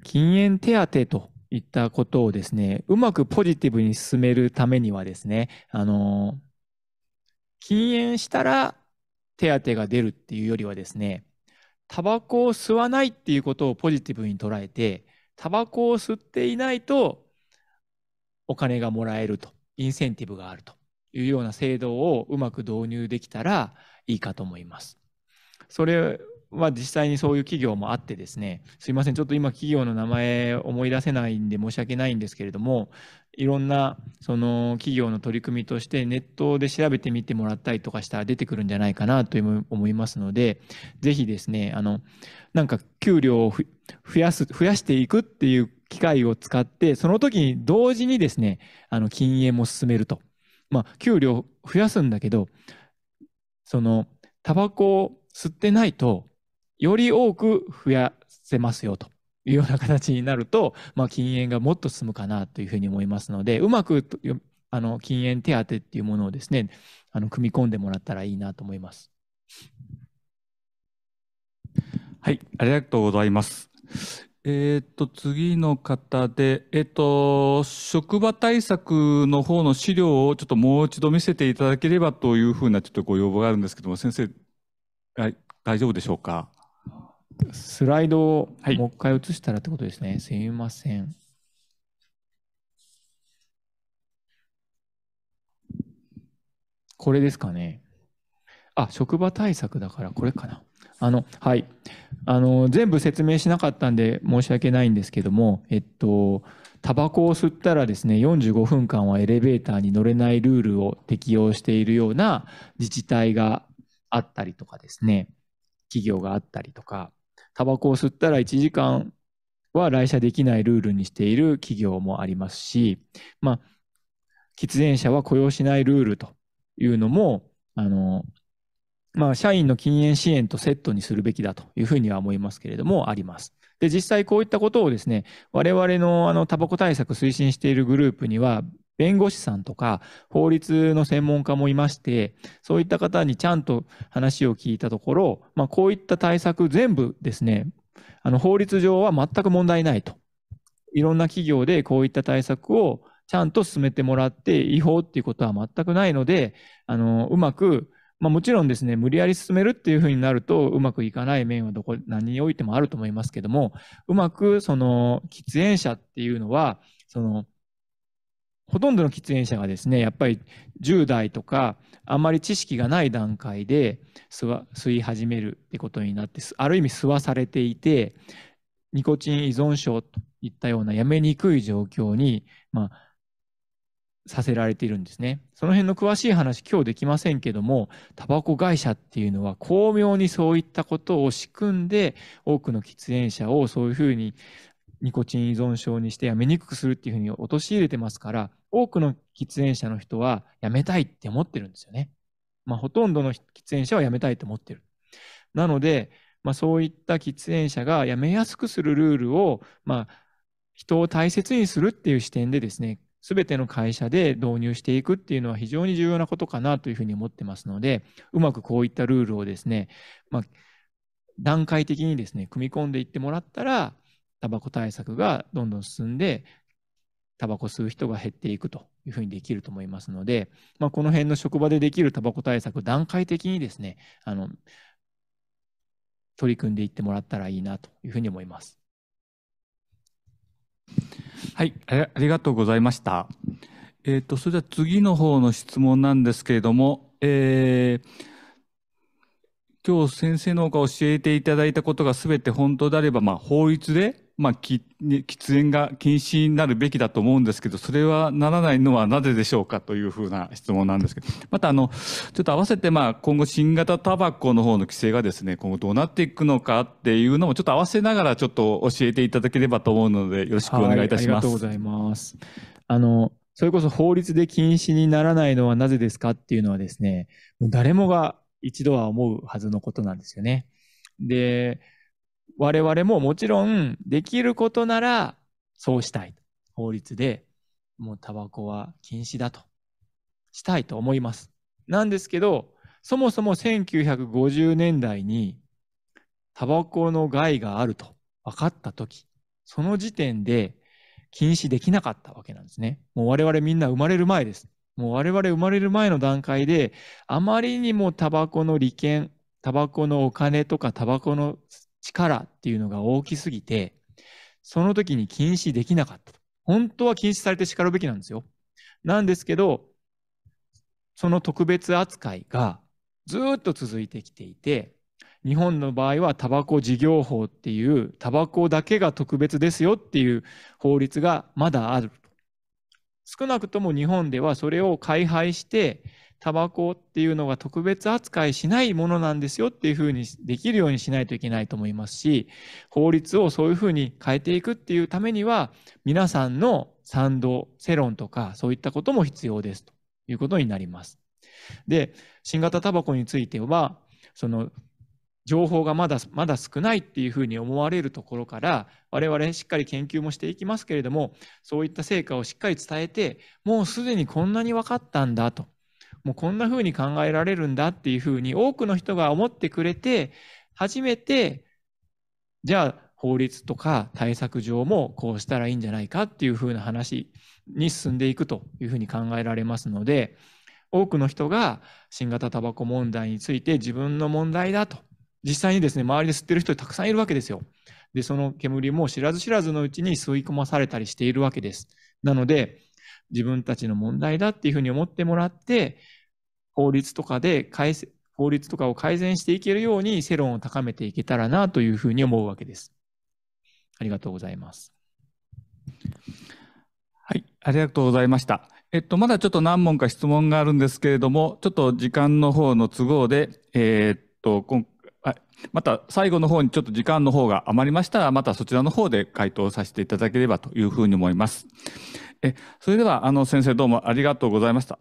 禁煙手当といったことをですね、うまくポジティブに進めるためにはですね、あの、禁煙したら手当が出るっていうよりはですね、タバコを吸わないっていうことをポジティブに捉えて、タバコを吸っていないとお金がもらえると、インセンティブがあるというような制度をうまく導入できたらいいかと思います。それあ、実際にそういう企業もあってですね、すいません、ちょっと今企業の名前思い出せないんで申し訳ないんですけれども、いろんなその企業の取り組みとしてネットで調べてみてもらったりとかしたら出てくるんじゃないかなと思いますので、ぜひですね、あの、なんか給料を増やす、増やしていくっていう機会を使って、その時に同時にですね、あの、禁煙も進めると。まあ、給料増やすんだけど、その、タバコを吸ってないと、より多く増やせますよというような形になると、まあ、禁煙がもっと進むかなというふうに思いますので、うまくあの禁煙手当っていうものをですね、あの組み込んでもらったらいいなと思います。はい、ありがとうございます。えー、っと、次の方で、えー、っと、職場対策の方の資料をちょっともう一度見せていただければというふうなちょっとご要望があるんですけども、先生、はい、大丈夫でしょうか。スライドをもう一回映したらってことですね。はい、すみません。これですかね。あ、職場対策だからこれかな。あの、はい。あの、全部説明しなかったんで申し訳ないんですけども、えっと、タバコを吸ったらですね、45分間はエレベーターに乗れないルールを適用しているような自治体があったりとかですね、企業があったりとか、タバコを吸ったら1時間は来社できないルールにしている企業もありますし、まあ、喫煙者は雇用しないルールというのも、あの、まあ、社員の禁煙支援とセットにするべきだというふうには思いますけれども、あります。で、実際こういったことをですね、我々のあの、タバコ対策推進しているグループには、弁護士さんとか法律の専門家もいまして、そういった方にちゃんと話を聞いたところ、まあ、こういった対策全部ですね、あの法律上は全く問題ないと。いろんな企業でこういった対策をちゃんと進めてもらって、違法っていうことは全くないので、あのうまく、まあ、もちろんですね、無理やり進めるっていうふうになると、うまくいかない面はどこ、何においてもあると思いますけども、うまくその喫煙者っていうのは、そのほとんどの喫煙者がですねやっぱり10代とかあんまり知識がない段階で吸い始めるってことになってある意味吸わされていてニコチン依存症といったようなやめにくい状況に、まあ、させられているんですね。その辺の詳しい話今日できませんけどもタバコ会社っていうのは巧妙にそういったことを仕組んで多くの喫煙者をそういうふうにニコチン依存症にしてやめにくくするっていうふうに陥れてますから、多くの喫煙者の人はやめたいって思ってるんですよね。まあ、ほとんどの喫煙者はやめたいと思ってる。なので、まあ、そういった喫煙者がやめやすくするルールを、まあ、人を大切にするっていう視点でですね、すべての会社で導入していくっていうのは非常に重要なことかなというふうに思ってますので、うまくこういったルールをですね、まあ、段階的にですね、組み込んでいってもらったら、タバコ対策がどんどん進んで、タバコ吸う人が減っていくというふうにできると思いますので、まあ、この辺の職場でできるタバコ対策、段階的にですね、あの取り組んでいってもらったらいいなというふうに思います。はい、ありがとうございました。えっ、ー、と、それでは次の方の質問なんですけれども、えー、今日先生の方が教えていただいたことがすべて本当であれば、まあ、法律でまあ、喫煙が禁止になるべきだと思うんですけど、それはならないのはなぜでしょうかというふうな質問なんですけど、またあの、ちょっと合わせて、まあ、今後新型タバコの方の規制がですね、今後どうなっていくのかっていうのもちょっと合わせながらちょっと教えていただければと思うので、よろしくお願いいたします。ありがとうございます。あの、それこそ法律で禁止にならないのはなぜですかっていうのはですね、もう誰もが一度は思うはずのことなんですよね。で、我々ももちろんできることならそうしたい。法律でもうタバコは禁止だとしたいと思います。なんですけど、そもそも1950年代にタバコの害があると分かった時、その時点で禁止できなかったわけなんですね。もう我々みんな生まれる前です。もう我々生まれる前の段階で、あまりにもタバコの利権、タバコのお金とかタバコの力っていうのが大きすぎて、その時に禁止できなかった本当は禁止されて叱るべきなんですよ。なんですけど、その特別扱いがずっと続いてきていて、日本の場合はタバコ事業法っていうタバコだけが特別ですよっていう法律がまだある少なくとも日本ではそれを改廃してタバコっていうのが特別扱いしないものなんですよっていうふうにできるようにしないといけないと思いますし、法律をそういうふうに変えていくっていうためには、皆さんの賛同、世論とか、そういったことも必要ですということになります。で、新型タバコについては、その情報がまだまだ少ないっていうふうに思われるところから我々しっかり研究もしていきますけれどもそういった成果をしっかり伝えてもうすでにこんなに分かったんだともうこんな風に考えられるんだっていう風に多くの人が思ってくれて、初めて、じゃあ法律とか対策上もこうしたらいいんじゃないかっていう風な話に進んでいくという風に考えられますので、多くの人が新型タバコ問題について自分の問題だと。実際にですね、周りで吸ってる人たくさんいるわけですよ。で、その煙も知らず知らずのうちに吸い込まされたりしているわけです。なので、自分たちの問題だっていうふうに思ってもらって、法律とかで改正、法律とかを改善していけるように世論を高めていけたらなというふうに思うわけです。ありがとうございます。はい、ありがとうございました。えっと、まだちょっと何問か質問があるんですけれども、ちょっと時間の方の都合で、えー、っと、今また最後の方にちょっと時間の方が余りましたら、またそちらの方で回答させていただければというふうに思います。えそれでは、あの先生どうもありがとうございました。